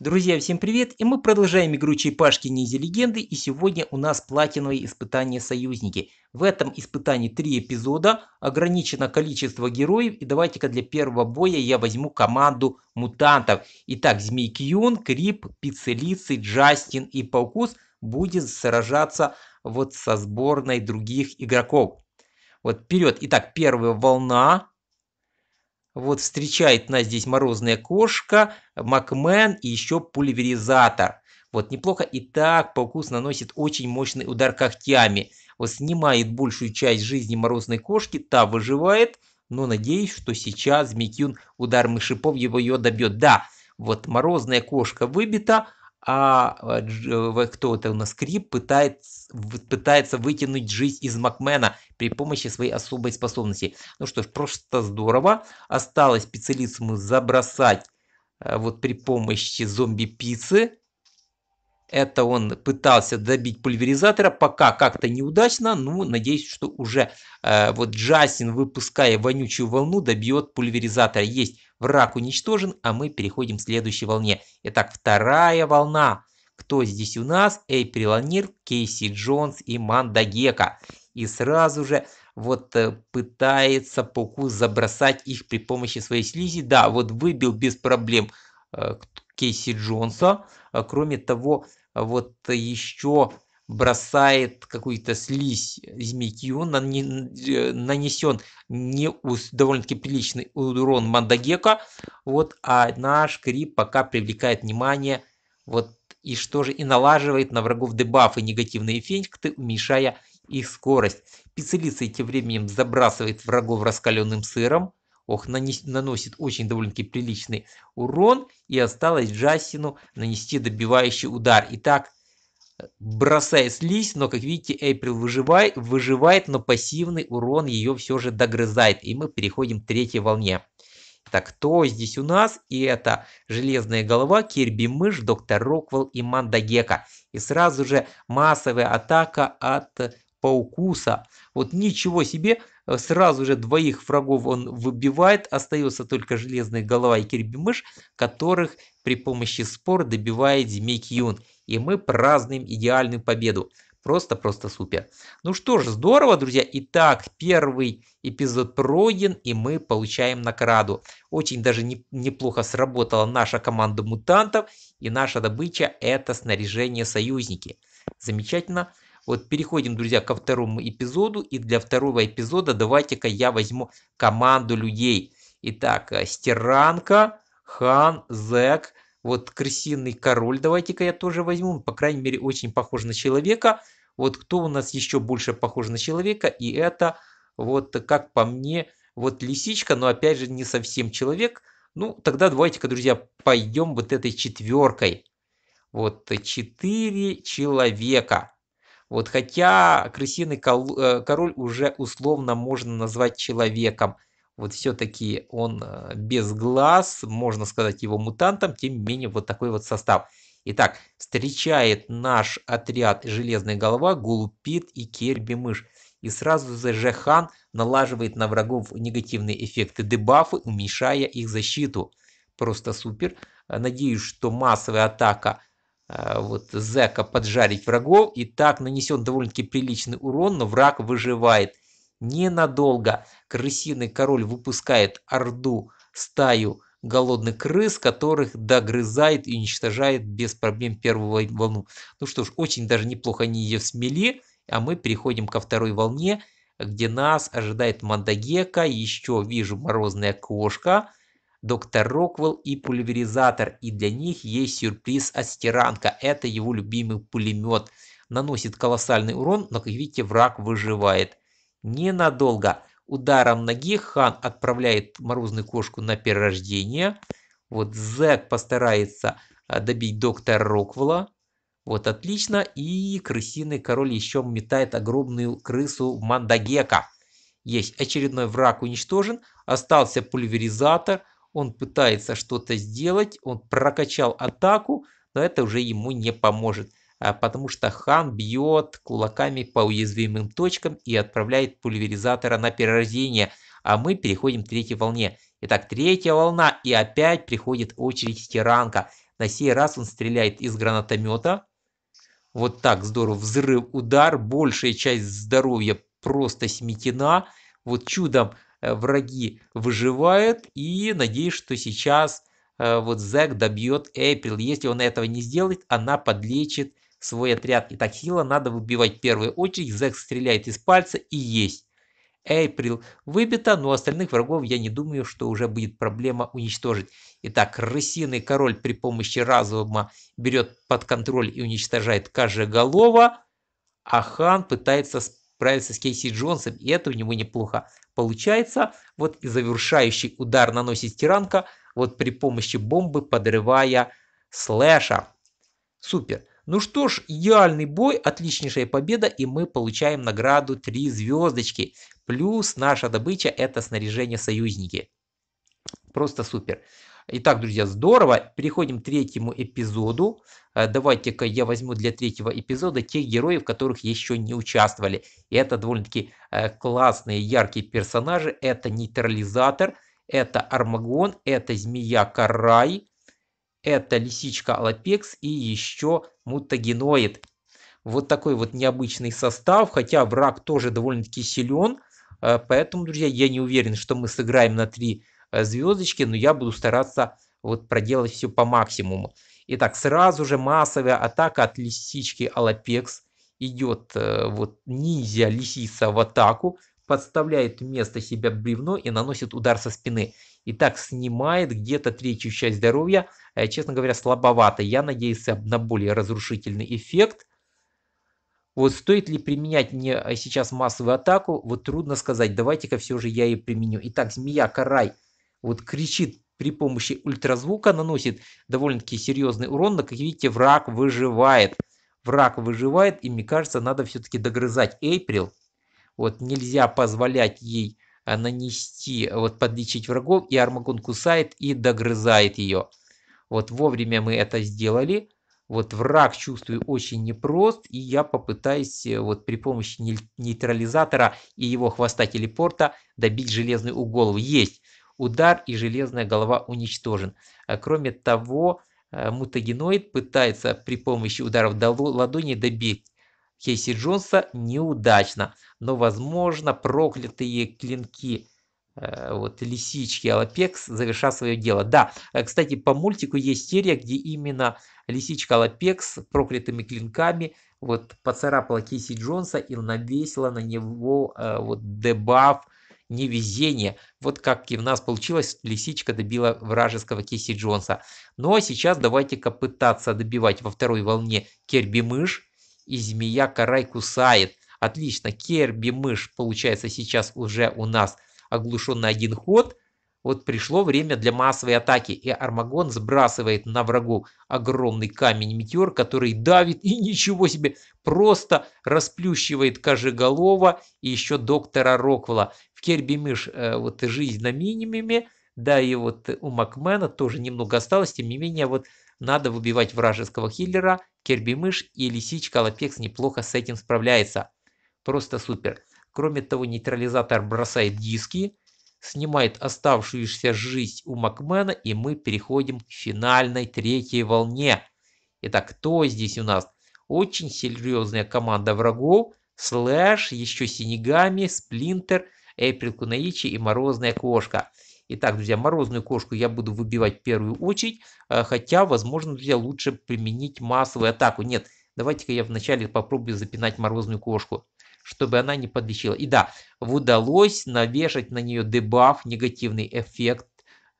Друзья, всем привет! И мы продолжаем игру Черепашки Ниндзя Легенды, и сегодня у нас платиновые испытания союзники. В этом испытании три эпизода, ограничено количество героев, и давайте-ка для первого боя я возьму команду мутантов. Итак, Змей Кьюн, Крип, Пиццелицы, Джастин и Паукус будет сражаться вот со сборной других игроков. Вот вперед. Итак, первая волна вот встречает нас здесь морозная кошка, Макмен и еще пульверизатор. Вот неплохо. И так Паукус наносит очень мощный удар когтями. Вот снимает большую часть жизни морозной кошки, та выживает. Но надеюсь, что сейчас Микюн удар мышипов его ее добьет. Да, вот морозная кошка выбита, а э, э, кто это у нас Крип пытается, пытается вытянуть жизнь из Макмена при помощи своей особой способности. Ну что ж, просто здорово. Осталось специалисту забросать э, вот при помощи зомби-пиццы. Это он пытался добить пульверизатора, пока как-то неудачно, ну, надеюсь, что уже э, вот Джастин, выпуская вонючую волну, добьет пульверизатора. Есть, враг уничтожен, а мы переходим к следующей волне. Итак, вторая волна. Кто здесь у нас? Эйприл Анир, Кейси Джонс и Манда Гека и сразу же вот э, пытается Поку забросать их при помощи своей слизи. Да, вот выбил без проблем э, Кейси Джонса. Э, кроме того, вот еще бросает какую-то слизь змею, нанесен не довольно-таки приличный урон Мандагека, вот, а наш Крип пока привлекает внимание, вот, и что же, и налаживает на врагов дебафы негативные эффекты, уменьшая их скорость. Пиццелица тем временем забрасывает врагов раскаленным сыром. Ох, наносит очень довольно-таки приличный урон. И осталось Джастину нанести добивающий удар. Итак, бросает слизь, но, как видите, Эйприл выживает, выживает, но пассивный урон ее все же догрызает. И мы переходим к третьей волне. Так, кто здесь у нас? И это Железная Голова, Кирби Мышь, Доктор Роквелл и Мандагека. И сразу же массовая атака от Паукуса. Вот ничего себе, э, сразу же двоих врагов он выбивает, остается только Железная Голова и Кирби Мышь, которых при помощи спор добивает Змей Кьюн. И мы празднуем идеальную победу. Просто-просто супер. Ну что ж, здорово, друзья. Итак, первый эпизод пройден, и мы получаем награду. Очень даже не, неплохо сработала наша команда мутантов, и наша добыча это снаряжение союзники. Замечательно. Вот переходим, друзья, ко второму эпизоду. И для второго эпизода давайте-ка я возьму команду людей. Итак, э, Стеранка, Хан, Зек, вот крысиный король давайте-ка я тоже возьму. Он, по крайней мере, очень похож на человека. Вот кто у нас еще больше похож на человека? И это вот, как по мне, вот лисичка, но опять же не совсем человек. Ну, тогда давайте-ка, друзья, пойдем вот этой четверкой. Вот четыре человека. Вот, хотя крысиный э, король уже условно можно назвать человеком. Вот все-таки он э, без глаз, можно сказать его мутантом, тем не менее вот такой вот состав. Итак, встречает наш отряд Железная голова, Голупит и Керби мышь. И сразу же Жехан налаживает на врагов негативные эффекты дебафы, уменьшая их защиту. Просто супер. Надеюсь, что массовая атака Э, вот зэка поджарить врагов, и так нанесен довольно-таки приличный урон, но враг выживает ненадолго. Крысиный король выпускает орду, стаю голодных крыс, которых догрызает и уничтожает без проблем первую волну. Ну что ж, очень даже неплохо они ее смели, а мы переходим ко второй волне, где нас ожидает Мандагека, еще вижу морозная кошка – доктор Роквелл и пульверизатор, и для них есть сюрприз от Стиранка. Это его любимый пулемет. Наносит колоссальный урон, но, как видите, враг выживает. Ненадолго. Ударом ноги Хан отправляет морозную кошку на перерождение. Вот Зек постарается а, добить доктора Роквелла. Вот отлично. И крысиный король еще метает огромную крысу Мандагека. Есть очередной враг уничтожен. Остался пульверизатор – он пытается что-то сделать, он прокачал атаку, но это уже ему не поможет, а потому что хан бьет кулаками по уязвимым точкам и отправляет пульверизатора на перерождение, а мы переходим к третьей волне. Итак, третья волна, и опять приходит очередь тиранка. На сей раз он стреляет из гранатомета. Вот так, здорово, взрыв, удар, большая часть здоровья просто сметена. Вот чудом Э, враги выживают. И надеюсь, что сейчас э, вот Зэк добьет Эйприл. Если он этого не сделает, она подлечит свой отряд. Итак, Хила надо выбивать в первую очередь. Зэк стреляет из пальца и есть. Эйприл выбита, но остальных врагов я не думаю, что уже будет проблема уничтожить. Итак, крысиный король при помощи разума берет под контроль и уничтожает Кажеголова, а хан пытается справиться с Кейси Джонсом, и это у него неплохо получается. Вот и завершающий удар наносит Тиранка, вот при помощи бомбы подрывая Слэша. Супер. Ну что ж, идеальный бой, отличнейшая победа, и мы получаем награду 3 звездочки. Плюс наша добыча это снаряжение союзники. Просто супер. Итак, друзья, здорово. Переходим к третьему эпизоду. Э, давайте-ка я возьму для третьего эпизода тех героев, которых еще не участвовали. И это довольно-таки э, классные, яркие персонажи. Это нейтрализатор, это Армагон, это змея Карай, это лисичка Алапекс и еще мутагеноид. Вот такой вот необычный состав, хотя враг тоже довольно-таки силен. Э, поэтому, друзья, я не уверен, что мы сыграем на три Э, звездочки, но я буду стараться вот проделать все по максимуму. Итак, сразу же массовая атака от лисички Алапекс. Идет э, вот ниндзя лисица в атаку, подставляет вместо себя бревно и наносит удар со спины. И так снимает где-то третью часть здоровья. Э, честно говоря, слабовато. Я надеюсь на более разрушительный эффект. Вот стоит ли применять мне сейчас массовую атаку, вот трудно сказать. Давайте-ка все же я ее применю. Итак, змея, карай вот кричит при помощи ультразвука, наносит довольно-таки серьезный урон, но, как видите, враг выживает. Враг выживает, и мне кажется, надо все-таки догрызать Эйприл. Вот нельзя позволять ей э, нанести, вот подлечить врагов, и Армагон кусает и догрызает ее. Вот вовремя мы это сделали. Вот враг, чувствую, очень непрост, и я попытаюсь э, вот при помощи нейтрализатора и его хвоста телепорта добить железный угол. Есть. Удар и железная голова уничтожен. А кроме того, э, мутагеноид пытается при помощи ударов ладони добить Кейси Джонса неудачно, но, возможно, проклятые клинки э, вот лисички Алапекс заверша свое дело. Да, э, кстати, по мультику есть серия, где именно лисичка Алапекс проклятыми клинками вот поцарапала Кейси Джонса и навесила на него вот дебаф невезение. Вот как и у нас получилось, лисичка добила вражеского Киси Джонса. Ну а сейчас давайте-ка пытаться добивать во второй волне Керби Мышь и Змея Карай кусает. Отлично, Керби Мышь получается сейчас уже у нас оглушен на один ход. Вот пришло время для массовой атаки, и Армагон сбрасывает на врагу огромный камень-метеор, который давит и ничего себе, просто расплющивает Кожеголова и еще доктора роквела Керби Миш э, вот жизнь на минимуме, да, и вот у Макмена тоже немного осталось, тем не менее, вот надо выбивать вражеского хиллера, Керби Мыш и Лисичка Лапекс неплохо с этим справляется. Просто супер. Кроме того, нейтрализатор бросает диски, снимает оставшуюся жизнь у Макмена, и мы переходим к финальной третьей волне. Итак, кто здесь у нас? Очень серьезная команда врагов, Слэш, еще Синегами, Сплинтер – Эйприл Кунаичи и Морозная кошка. Итак, друзья, морозную кошку я буду выбивать в первую очередь, э, хотя, возможно, друзья, лучше применить массовую атаку. Нет, давайте-ка я вначале попробую запинать морозную кошку, чтобы она не подлечила. И да, удалось навешать на нее дебаф, негативный эффект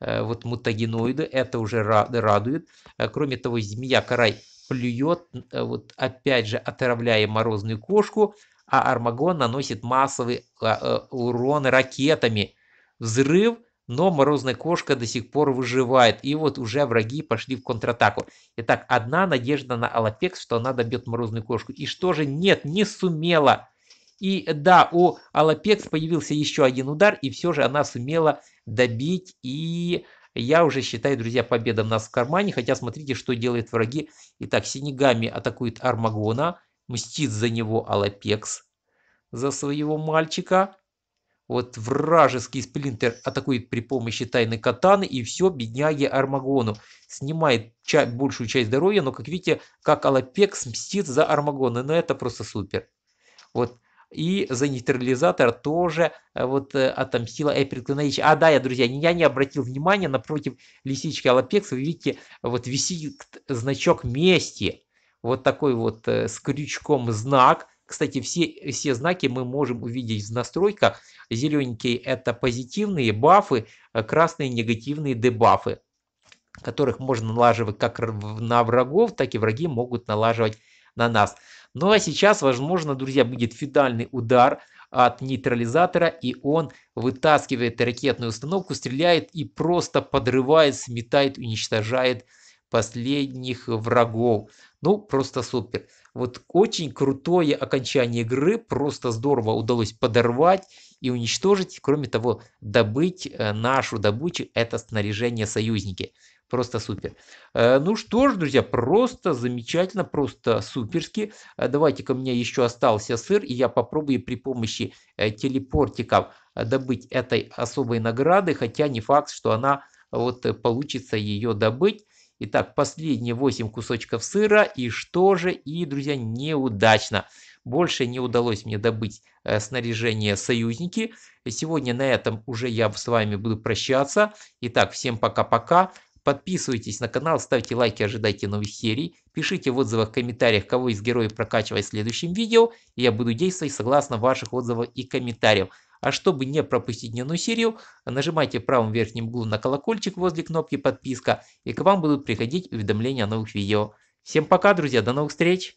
э, вот мутагеноиды, это уже радует. Э, кроме того, змея карай плюет, вот опять же отравляя морозную кошку, а Армагон наносит массовый а, э, урон ракетами. Взрыв, но Морозная Кошка до сих пор выживает. И вот уже враги пошли в контратаку. Итак, одна надежда на Алапекс, что она добьет Морозную Кошку. И что же? Нет, не сумела. И да, у Алапекс появился еще один удар, и все же она сумела добить и... Я уже считаю, друзья, победа у нас в кармане, хотя смотрите, что делают враги. Итак, Синегами атакует Армагона, мстит за него Алапекс, за своего мальчика. Вот вражеский сплинтер атакует при помощи тайной катаны и все бедняге Армагону. Снимает ча большую часть здоровья, но как видите, как Алапекс мстит за Армагона. Но ну, это просто супер. Вот и за нейтрализатор тоже э, вот э, отомстила Эпик Клинович. А, да, я, друзья, я не обратил внимания, напротив лисички Алапекс, вы видите, вот висит значок мести вот такой вот э, с крючком знак. Кстати, все, все знаки мы можем увидеть в настройках. Зелененькие это позитивные бафы, а красные негативные дебафы, которых можно налаживать как на врагов, так и враги могут налаживать на нас. Ну а сейчас, возможно, друзья, будет финальный удар от нейтрализатора, и он вытаскивает ракетную установку, стреляет и просто подрывает, сметает, уничтожает последних врагов. Ну, просто супер. Вот очень крутое окончание игры, просто здорово удалось подорвать и уничтожить. Кроме того, добыть э, нашу добычу, это снаряжение союзники. Просто супер. Э, ну что ж, друзья, просто замечательно, просто суперски. Э, давайте-ка у меня еще остался сыр, и я попробую при помощи телепортиков добыть этой особой награды, хотя не факт, что она вот получится ее добыть. Итак, последние 8 кусочков сыра. И что же? И, друзья, неудачно. Больше не удалось мне добыть э, снаряжение союзники. Сегодня на этом уже я с вами буду прощаться. Итак, всем пока-пока. Подписывайтесь на канал, ставьте лайки, ожидайте новых серий. Пишите в отзывах, комментариях, кого из героев прокачивать в следующем видео. И я буду действовать согласно ваших отзывов и комментариев. А чтобы не пропустить дневную серию, нажимайте в правом верхнем углу на колокольчик возле кнопки подписка и к вам будут приходить уведомления о новых видео. Всем пока, друзья, до новых встреч!